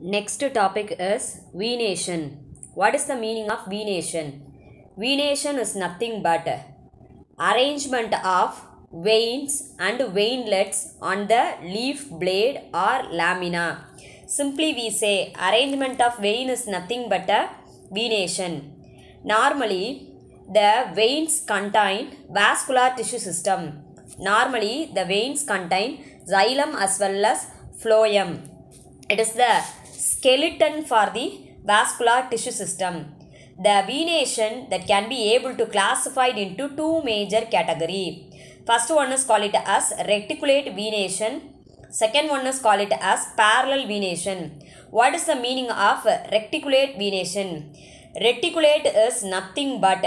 Next topic is venation. What is the meaning of venation? Venation is nothing but arrangement of veins and veinlets on the leaf blade or lamina. Simply we say arrangement of vein is nothing but a venation. Normally the veins contain vascular tissue system. Normally the veins contain xylem as well as phloem. It is the skeleton for the vascular tissue system. The venation that can be able to classified into two major category. First one is called it as reticulate venation. Second one is called it as parallel venation. What is the meaning of reticulate venation? Reticulate is nothing but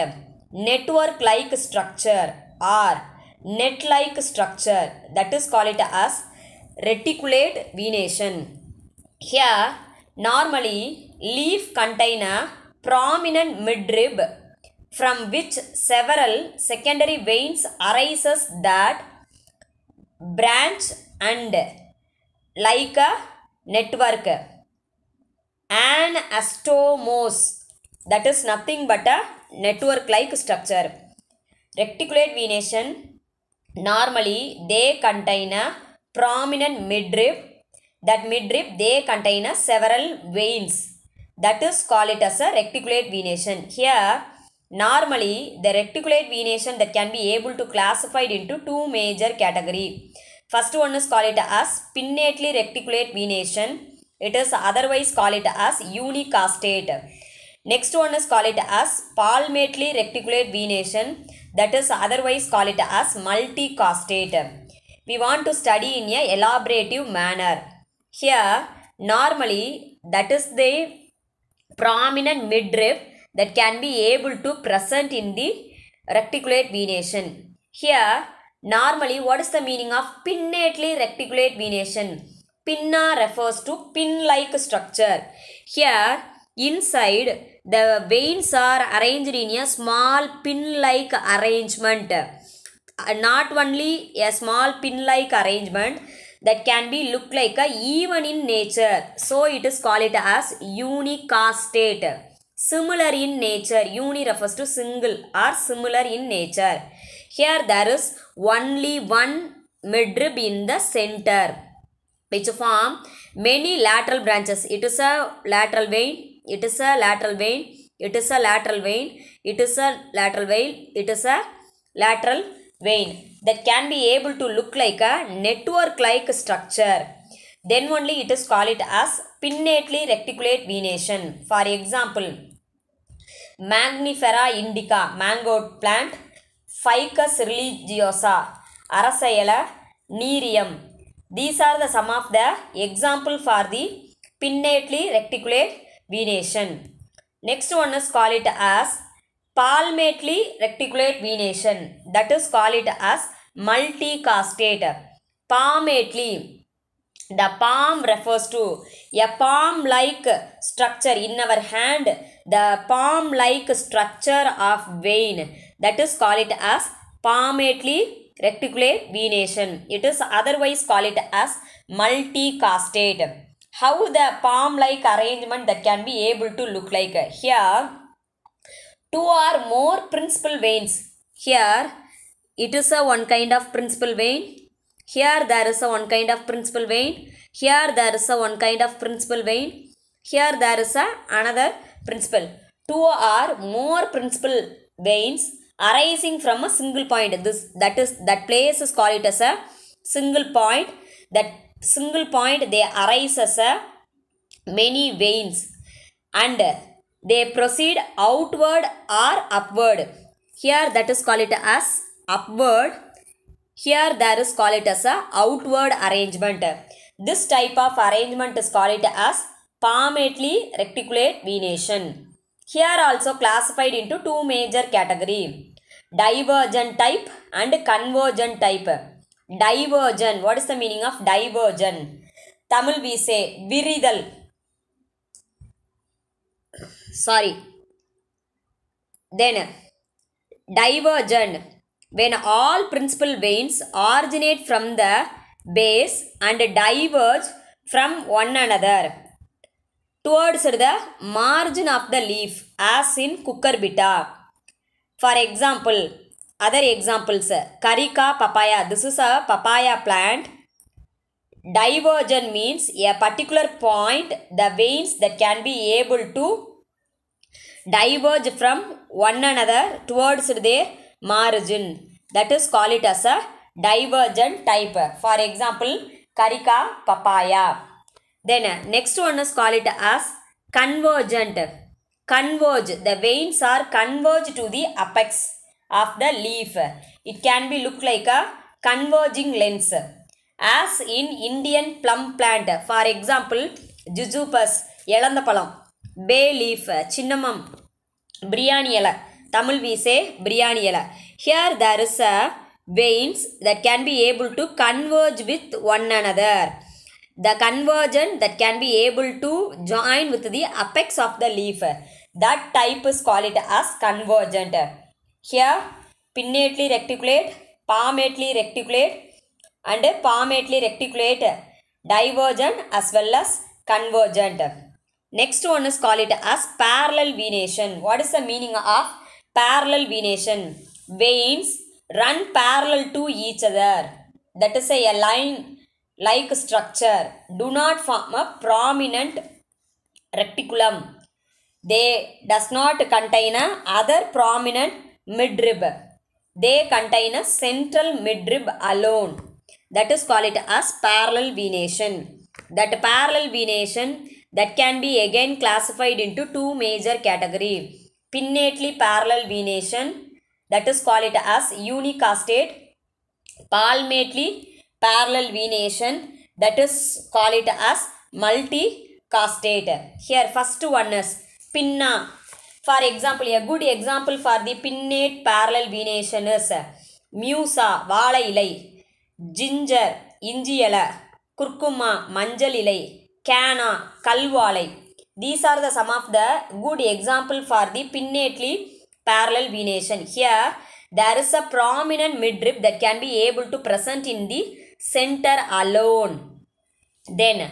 network-like structure or net-like structure. That is called it as reticulate venation. Here, normally leaf contain a prominent midrib from which several secondary veins arises that branch and like a network. An astomose that is nothing but a network like structure. Reticulate venation normally they contain a prominent midrib that midrib they contain a several veins. That is call it as a reticulate venation. Here normally the reticulate venation that can be able to classified into two major category. First one is call it as pinnately reticulate venation. It is otherwise called it as unicastate. Next one is call it as palmately reticulate venation. That is otherwise called it as multicastate. We want to study in a elaborative manner. Here, normally that is the prominent midriff that can be able to present in the reticulate venation. Here, normally what is the meaning of pinnately reticulate venation? Pinna refers to pin-like structure. Here, inside the veins are arranged in a small pin-like arrangement. Uh, not only a small pin-like arrangement, that can be looked like a even in nature. So it is called it as unicastate. Similar in nature. Uni refers to single or similar in nature. Here there is only one midrib in the center which form many lateral branches. It is a lateral vein. It is a lateral vein. It is a lateral vein. It is a lateral vein. It is a lateral vein that can be able to look like a network like structure then only it is called it as pinnately reticulate venation for example magnifera indica mango plant ficus religiosa arasayala nerium these are the some of the example for the pinnately reticulate venation next one is called it as palmately reticulate venation. That is call it as multicastate. Palmately the palm refers to a palm like structure in our hand. The palm like structure of vein. That is call it as palmately reticulate venation. It is otherwise call it as multicastate. How the palm like arrangement that can be able to look like. Here two or more principal veins. Here it is a one kind of principal vein. Here there is a one kind of principal vein. Here there is a one kind of principal vein. Here there is a another principal. Two or more principal veins arising from a single point. This that is that place is called it as a single point. That single point they arise as a many veins and they proceed outward or upward. Here that is called it as upward. Here there is called it as a outward arrangement. This type of arrangement is called it as palmately reticulate venation. Here also classified into two major category. Divergent type and convergent type. Divergent. What is the meaning of divergent? Tamil we say viridal sorry then divergent when all principal veins originate from the base and diverge from one another towards the margin of the leaf as in cucurbita. For example, other examples, carica papaya. This is a papaya plant. Divergent means a particular point, the veins that can be able to diverge from one another towards their margin. That is call it as a divergent type. For example, carica papaya. Then next one is call it as convergent. Converge. The veins are converge to the apex of the leaf. It can be look like a converging lens. As in Indian plum plant. For example, jujubas, elandapalum, bay leaf, chinnamam, biryani tamil we say biryani here there is a veins that can be able to converge with one another the convergent that can be able to join with the apex of the leaf that type is called it as convergent here pinnately reticulate palmately reticulate and palmately reticulate divergent as well as convergent Next one is call it as parallel venation. What is the meaning of parallel venation? Veins run parallel to each other. That is a line like structure. Do not form a prominent reticulum. They does not contain a other prominent midrib. They contain a central midrib alone. That is call it as parallel venation. That parallel venation that can be again classified into two major category. Pinnately parallel venation that is call it as unicastate. Palmately parallel venation that is call it as multicastate. Here first one is pinna. For example, a good example for the pinnate parallel venation is musa, வாழை ginger, ginger இஞ்சி இலை குர்க்குமா canna, kalvalai. These are the some of the good example for the pinnately parallel venation. Here, there is a prominent midrib that can be able to present in the center alone. Then,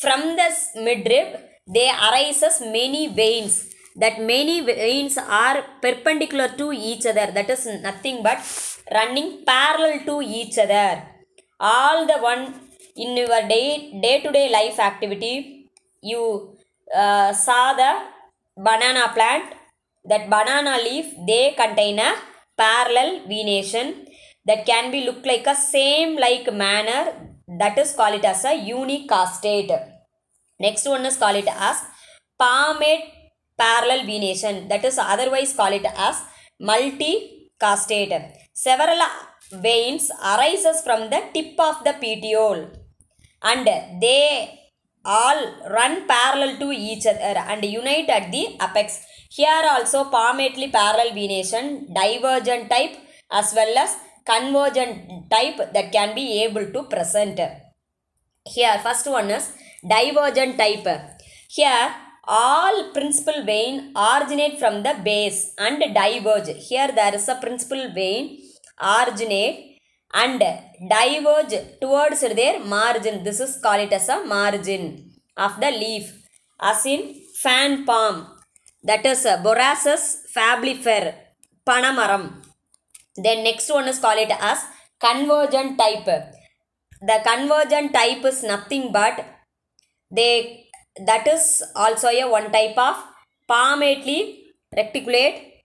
from the midrib, they arises many veins. That many veins are perpendicular to each other. That is nothing but running parallel to each other. All the one in your day day to day life activity you uh, saw the banana plant that banana leaf they contain a parallel venation that can be looked like a same like manner that is called it as a unicastate next one is called it as palmate parallel venation that is otherwise called it as multicastate several veins arises from the tip of the petiole and they all run parallel to each other and unite at the apex. Here also palmately parallel venation, divergent type as well as convergent type that can be able to present. Here first one is divergent type. Here all principal vein originate from the base and diverge. Here there is a principal vein originate and diverge towards their margin. This is called it as a margin of the leaf as in fan palm that is Borassus fablifer Panamaram. Then next one is called it as convergent type. The convergent type is nothing but they that is also a one type of palmately reticulate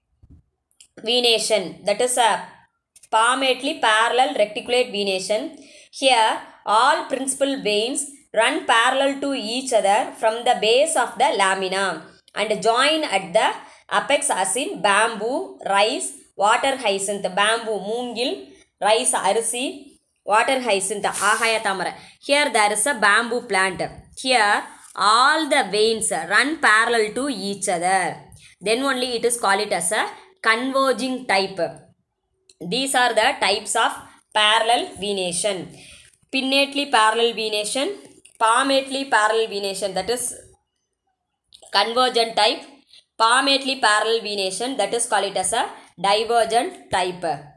venation that is a palmately parallel reticulate venation. Here, all principal veins run parallel to each other from the base of the lamina and join at the apex as in bamboo, rice, water hyacinth, bamboo, moongil, rice, arsi, water hyacinth, ahaya tamara. Here there is a bamboo plant. Here all the veins run parallel to each other. Then only it is called it as a converging type. These are the types of parallel venation. Pinnately parallel venation, palmately parallel venation that is convergent type, palmately parallel venation that is called it as a divergent type.